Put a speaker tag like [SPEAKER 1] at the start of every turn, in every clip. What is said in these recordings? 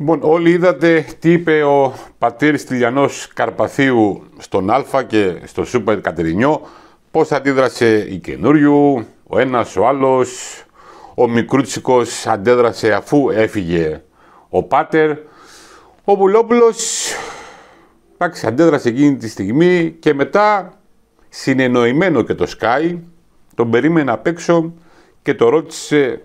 [SPEAKER 1] Λοιπόν, όλοι είδατε τι είπε ο πατήρ Τηλιανό Καρπαθίου στον Α και στο Σούπερ Κατερινιό, πώς αντίδρασε η καινούριου, ο ένας ο άλλος, ο Μικρούτσικος αντέδρασε αφού έφυγε ο Πάτερ, ο Βουλόπουλος αντέδρασε εκείνη τη στιγμή και μετά συνεννοημένο και το Σκάι, τον περίμενε απ' έξω και το ρώτησε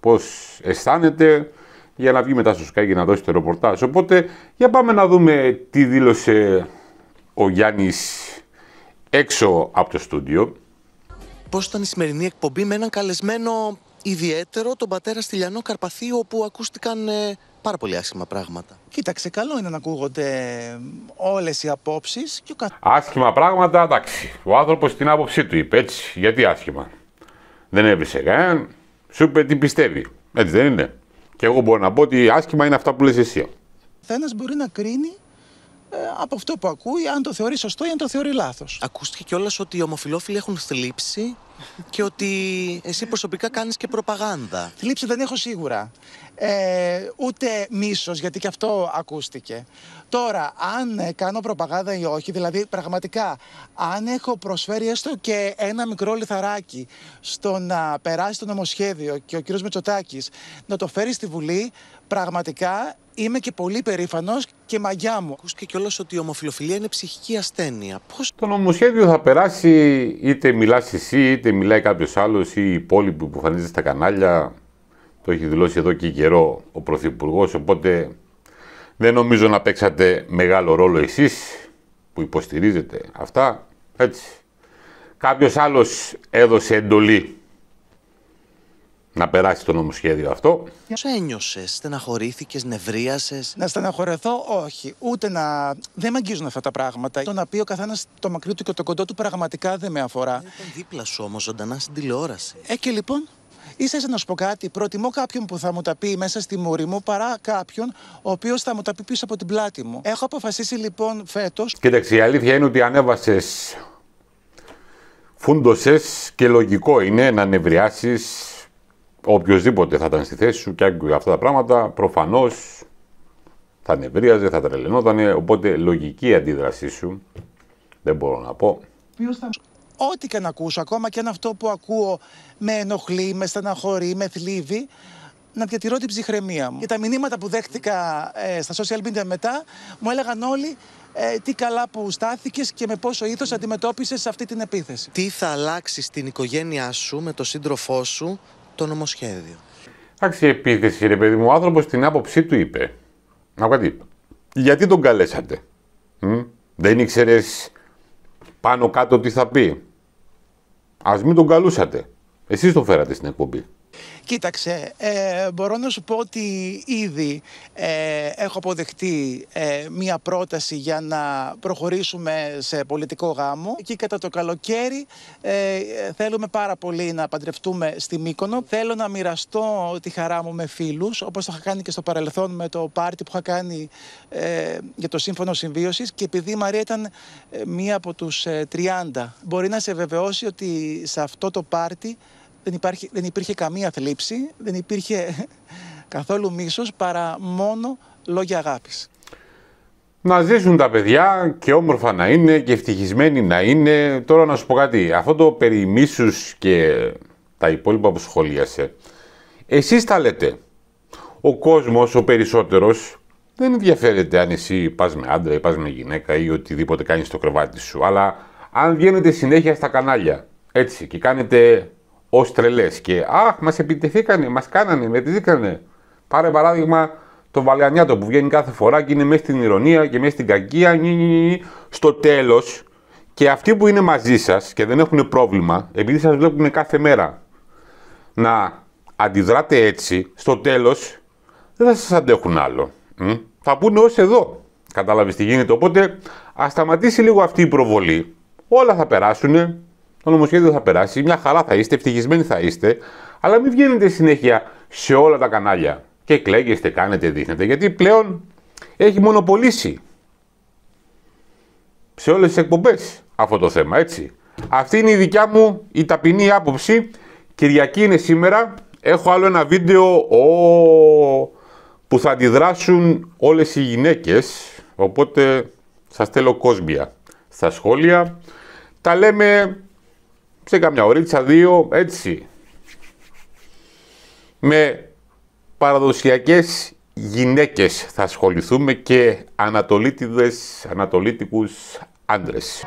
[SPEAKER 1] πώς αισθάνεται, για να βγει μετά στο Sky και να δώσει το ρεπορτάζ. Οπότε για πάμε να δούμε τι δήλωσε ο Γιάννης έξω από το στούντιο.
[SPEAKER 2] Πώς ήταν η σημερινή εκπομπή με έναν καλεσμένο ιδιαίτερο, τον πατέρα Στυλιανό Καρπαθίου, όπου ακούστηκαν ε,
[SPEAKER 1] πάρα πολύ άσχημα πράγματα.
[SPEAKER 2] Κοίταξε, καλό είναι να ακούγονται ε, όλες οι απόψεις.
[SPEAKER 1] Και ο Άσχημα πράγματα, εντάξει. Ο άνθρωπος την άποψή του είπε, έτσι. Γιατί άσχημα. Δεν έβρισε καν. Σου είπε τι πιστεύει. Έτσι δεν είναι. Και εγώ μπορώ να πω ότι άσχημα είναι αυτά που λες εσύ.
[SPEAKER 2] Ένα μπορεί να κρίνει ε, από αυτό που ακούει, αν το θεωρεί σωστό ή αν το θεωρεί λάθος. Ακούστηκε κιόλας ότι οι ομοφυλόφιλοι έχουν θλίψει και ότι εσύ προσωπικά κάνεις και προπαγάνδα. Θλίψη δεν έχω σίγουρα. Ε, ούτε μίσος, γιατί και αυτό ακούστηκε. Τώρα, αν ε, κάνω προπαγάνδα ή όχι, δηλαδή πραγματικά, αν έχω προσφέρει έστω και ένα μικρό λιθαράκι στο να περάσει το νομοσχέδιο και ο κύριος Μετσοτάκης να το φέρει στη Βουλή, πραγματικά είμαι και πολύ περήφανος και μαγιά μου. Ακούστηκε κιόλας ότι η ομοφιλοφιλία είναι ψυχική ασθένεια.
[SPEAKER 1] Πώς... Το νομοσχέδιο θα περάσει είτε μιλάς εσύ, είτε μιλάει κάποιος άλλος ή οι υπόλοιποι που εμφανίζονται στα κανάλια. Το έχει δηλώσει εδώ και καιρό ο Πρωθυπουργός. Οπότε δεν νομίζω να παίξατε μεγάλο ρόλο εσείς που υποστηρίζετε αυτά. Έτσι. Κάποιος άλλος έδωσε εντολή να περάσει το νομοσχέδιο αυτό.
[SPEAKER 2] Πώς ένιωσες, στεναχωρήθηκες, νευρίασες. Να στεναχωρεθώ, όχι. Ούτε να. Δεν με αγγίζουν αυτά τα πράγματα. Το να πει ο καθένας το μακρύ του και το κοντό του πραγματικά δεν με αφορά. Ήταν δίπλα σου όμως, ζωντανά στην τηλεόραση. Ε, και λοιπόν. Ίσως να σου πω κάτι, προτιμώ κάποιον που θα μου τα πει μέσα στη μούρη μου παρά κάποιον ο οποίος θα μου τα πει πίσω από την πλάτη μου. Έχω αποφασίσει λοιπόν φέτος.
[SPEAKER 1] Κοίταξε, η αλήθεια είναι ότι ανέβασες φούντωσες και λογικό είναι να νευριάσεις οποιοδήποτε θα ήταν στη θέση σου και άκουγε αυτά τα πράγματα, προφανώς θα νευρίαζε, θα τρελαινόταν. Οπότε λογική αντίδρασή σου δεν μπορώ να πω.
[SPEAKER 2] Ό,τι και να ακούσω, ακόμα και αν αυτό που ακούω με ενοχλεί, με στεναχωρεί, με θλίβει, να διατηρώ την ψυχραιμία μου. Και τα μηνύματα που δέχτηκα ε, στα social media μετά μου έλεγαν όλοι ε, τι καλά που στάθηκες και με πόσο ήθος αντιμετώπισες αυτή την επίθεση. Τι θα αλλάξεις στην οικογένειά σου με τον σύντροφό σου το νομοσχέδιο.
[SPEAKER 1] Εντάξει, επίθεση ρε παιδί μου, ο άνθρωπος την άποψή του είπε. Να κάτι. Γιατί τον καλέσατε. Μ? Δεν ήξερες πάνω κάτω τι θα πει. Ας μην τον καλούσατε. Εσείς το φέρατε στην εκπομπή.
[SPEAKER 2] Κοίταξε, ε, μπορώ να σου πω ότι ήδη ε, έχω αποδεχτεί ε, μία πρόταση για να προχωρήσουμε σε πολιτικό γάμο και κατά το καλοκαίρι ε, θέλουμε πάρα πολύ να παντρευτούμε στη Μύκονο. Θέλω να μοιραστώ τη χαρά μου με φίλους, όπως το είχα κάνει και στο παρελθόν με το πάρτι που είχα κάνει για το Σύμφωνο Συμβίωσης και επειδή η Μαρία ήταν μία από τους 30, μπορεί να σε βεβαιώσει ότι σε αυτό το πάρτι δεν, υπήρχε καμία θλίψη, δεν υπήρχε καθόλου μίσος παρά μόνο λόγια αγάπης.
[SPEAKER 1] Να ζήσουν τα παιδιά και όμορφα να είναι και ευτυχισμένοι να είναι. Τώρα να σου πω κάτι, αυτό το περί μίσους και τα υπόλοιπα που σχολίασε, εσείς τα λέτε. Ο κόσμος, ο περισσότερος, δεν ενδιαφέρεται αν εσύ πας με άντρα ή πας με γυναίκα ή οτιδήποτε κάνεις στο κρεβάτι σου, αλλά αν βγαίνετε συνέχεια στα κανάλια, έτσι, και κάνετε ω Και αχ, μας επιτεθήκανε, μας κάνανε, με επιτεθήκανε Πάρε παράδειγμα το Βαλιανιάτο που βγαίνει κάθε φορά και είναι μέσα στην ηρωνία και μέσα στην κακία. Νι, νι, νι, στο τέλος, και αυτοί που είναι μαζί σας και δεν έχουν πρόβλημα, επειδή σας βλέπουν κάθε μέρα να αντιδράτε έτσι, στο τέλος δεν θα σας αντέχουν άλλο. Μ? Θα πούνε ως εδώ. Κατάλαβες τι γίνεται. Οπότε ας σταματήσει λίγο αυτή η προβολή. Όλα θα περάσουν. Το νομοσχέδιο θα περάσει, μια χαρά θα είστε, ευτυχισμένοι θα είστε, αλλά μην βγαίνετε συνέχεια σε όλα τα κανάλια και κλαίγεστε, κάνετε, δείχνετε, γιατί πλέον έχει μονοπολίσει σε όλες τις εκπομπές αυτό το θέμα, έτσι. Αυτή είναι η δικιά μου η ταπεινή άποψη. Κυριακή είναι σήμερα. Έχω άλλο ένα βίντεο ο, που θα αντιδράσουν όλες οι γυναίκες. Οπότε σας θέλω κόσμια στα σχόλια. Τα λέμε σε καμιά ωρίτσα, δύο, έτσι. Με παραδοσιακές γυναίκες θα ασχοληθούμε και ανατολίτιδες, ανατολίτικους άντρες.